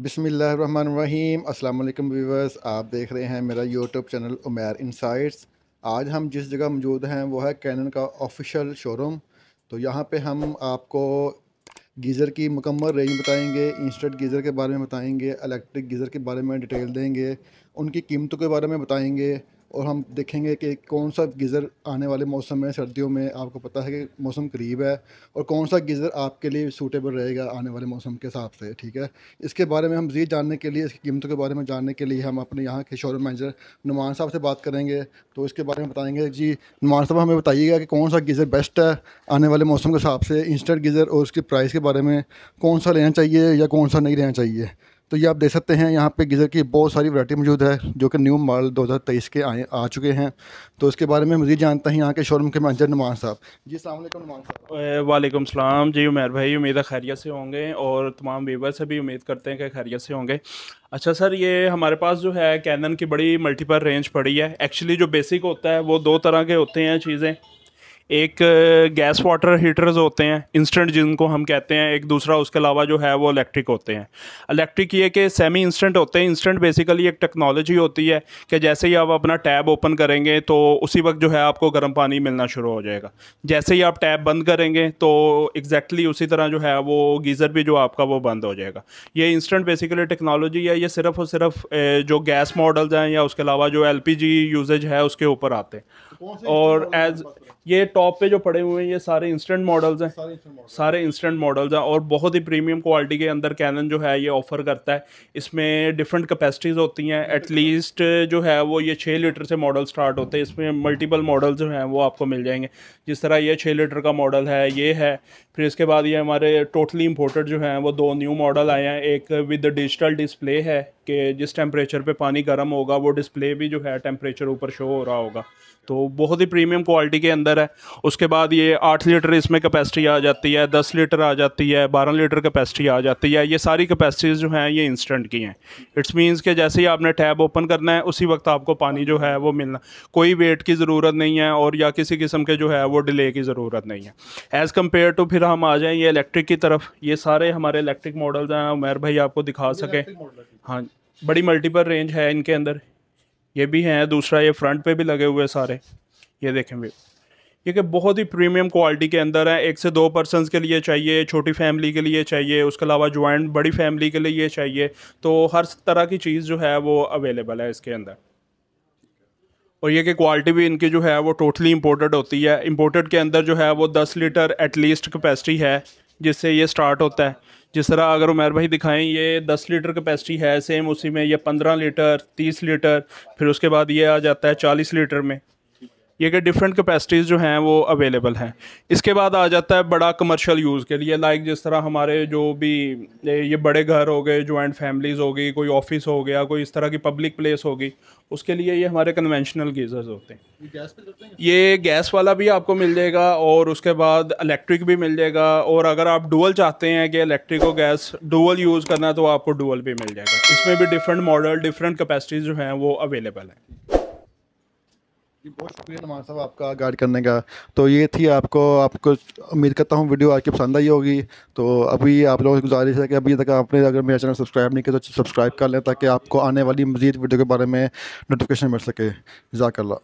बिसमीम अल्लाम व्यूवर्स आप देख रहे हैं मेरा यूट्यूब चैनल उमेर इंसाइट्स आज हम जिस जगह मौजूद हैं वो है कैनन का ऑफिशियल शोरूम तो यहाँ पे हम आपको गीज़र की मुकम्मल रेंज बताएंगे इंस्टेंट गीज़र के बारे में बताएंगे इलेक्ट्रिक गीज़र के बारे में डिटेल देंगे उनकी कीमतों के बारे में बताएंगे और हम देखेंगे कि कौन सा गीज़र आने वाले मौसम में सर्दियों में आपको पता है कि मौसम करीब है और कौन सा गीज़र आपके लिए सूटेबल रहेगा आने वाले मौसम के हिसाब से ठीक है इसके बारे में हम जी जानने के लिए इसकी कीमतों के बारे में जानने के लिए हम अपने यहाँ के शोरूम मैनेजर नुमान साहब से बात करेंगे तो इसके बारे में बताएँगे जी नुमान साहब हमें बताइएगा कि कौन सा गीज़र बेस्ट है आने वाले मौसम के हिसाब से इंस्टेंट गीज़र और उसके प्राइस के बारे में कौन सा लेना चाहिए या कौन सा नहीं लेना चाहिए तो ये आप देख सकते हैं यहाँ पे गीज़र की बहुत सारी वरायटी मौजूद है जो कि न्यू मॉडल 2023 के आए आ चुके हैं तो इसके बारे में मजीद जानता है यहाँ के शोरूम के मैनेजर नुमान साहब जी अलैक्म नुमान साहब वालेकुम सलाम जी उमेर भाई उम्मीद है खैरियत से होंगे और तमाम वीवर से भी उम्मीद करते हैं कि खैरियत से होंगे अच्छा सर ये हमारे पास जो है कैनन की बड़ी मल्टीपल रेंज पड़ी है एक्चुअली जो बेसिक होता है वो दो तरह के होते हैं चीज़ें एक गैस वाटर हीटर्स होते हैं इंस्टेंट जिनको हम कहते हैं एक दूसरा उसके अलावा जो है वो इलेक्ट्रिक होते हैं इलेक्ट्रिक ये कि सेमी इंस्टेंट होते हैं इंस्टेंट बेसिकली एक टेक्नोलॉजी होती है कि जैसे ही आप अपना टैब ओपन करेंगे तो उसी वक्त जो है आपको गर्म पानी मिलना शुरू हो जाएगा जैसे ही आप टैब बंद करेंगे तो एग्जैक्टली exactly उसी तरह जो है वो गीज़र भी जो आपका वो बंद हो जाएगा ये इंस्टेंट बेसिकली टेक्नोलॉजी है ये सिर्फ और सिर्फ जो गैस मॉडल्स हैं या उसके अलावा जो एल यूजेज है उसके ऊपर आते हैं और एज ये टॉप पे जो पड़े हुए हैं ये सारे इंस्टेंट मॉडल्स हैं सारे इंस्टेंट मॉडल्स हैं और बहुत ही प्रीमियम क्वालिटी के अंदर कैनन जो है ये ऑफर करता है इसमें डिफरेंट कैपेसिटीज़ होती हैं एटलीस्ट जो है वो ये छः लीटर से मॉडल स्टार्ट होते हैं इसमें मल्टीपल मॉडल जो हैं वो आपको मिल जाएंगे जिस तरह ये छः लीटर का मॉडल है ये है फिर इसके बाद ये हमारे टोटली इम्पोर्टेड जो हैं वो दो न्यू मॉडल आए हैं एक विद डिजिटल डिस्प्ले है कि जिस टेम्परेचर पे पानी गर्म होगा वो डिस्प्ले भी जो है टेम्परेचर ऊपर शो हो रहा होगा तो बहुत ही प्रीमियम क्वालिटी के अंदर है उसके बाद ये आठ लीटर इसमें कैपेसिटी आ जाती है दस लीटर आ जाती है बारह लीटर कैपेसिटी आ जाती है ये सारी कैपेसिटीज़ जो हैं ये इंस्टेंट की हैं इट्स मीन्स कि जैसे ही आपने टैब ओपन करना है उसी वक्त आपको पानी जो है वो मिलना कोई वेट की ज़रूरत नहीं है और या किसी किस्म के जो है वो डिले की ज़रूरत नहीं है एज़ कम्पेयर टू फिर फिर हम आ जाएं ये इलेक्ट्रिक की तरफ ये सारे हमारे इलेक्ट्रिक मॉडल्स हैं उमेर भाई आपको दिखा सकें हाँ बड़ी मल्टीपल रेंज है इनके अंदर ये भी हैं दूसरा ये फ्रंट पे भी लगे हुए सारे ये देखें भी ये कि बहुत ही प्रीमियम क्वालिटी के अंदर है एक से दो पर्सनस के लिए चाहिए छोटी फैमिली के लिए चाहिए उसके अलावा ज्वाइंट बड़ी फैमिली के लिए चाहिए तो हर तरह की चीज़ जो है वो अवेलेबल है इसके अंदर और ये कि क्वालिटी भी इनकी जो है वो टोटली इम्पोर्टेड होती है इम्पोर्टेड के अंदर जो है वो दस लीटर एटलीस्ट कैपेसिटी है जिससे ये स्टार्ट होता है जिस तरह अगर उमेर भाई दिखाएं ये दस लीटर कैपेसिटी है सेम उसी में ये पंद्रह लीटर तीस लीटर फिर उसके बाद ये आ जाता है चालीस लीटर में ये कि डिफरेंट कैपेसिटीज़ जो हैं वो अवेलेबल हैं इसके बाद आ जाता है बड़ा कमर्शियल यूज़ के लिए लाइक जिस तरह हमारे जो भी ये बड़े घर हो गए जॉइंट फैमिलीज़ हो गई कोई ऑफिस हो गया कोई इस तरह की पब्लिक प्लेस होगी उसके लिए ये हमारे कन्वेंशनल गीज़र्स होते हैं ये गैस वाला भी आपको मिल जाएगा और उसके बाद इलेक्ट्रिक भी मिल जाएगा और अगर आप डुअल चाहते हैं कि इलेक्ट्रिक और गैस डुअल यूज़ करना है तो आपको डुअल भी मिल जाएगा इसमें भी डिफरेंट मॉडल डिफरेंट कैपेसिटीज़ जो हैं वो अवेलेबल हैं जी बहुत शुक्रिया नुमान साहब आपका गाइड करने का तो ये थी आपको आपको उम्मीद करता हूँ वीडियो आपकी पसंद आई होगी तो अभी आप लोगों से गुजारिश है कि अभी तक आपने अगर मेरा चैनल सब्सक्राइब नहीं किया तो सब्सक्राइब कर लें ताकि आपको आने वाली मजीद वीडियो के बारे में नोटिफिकेशन मिल सके जजाकल्ला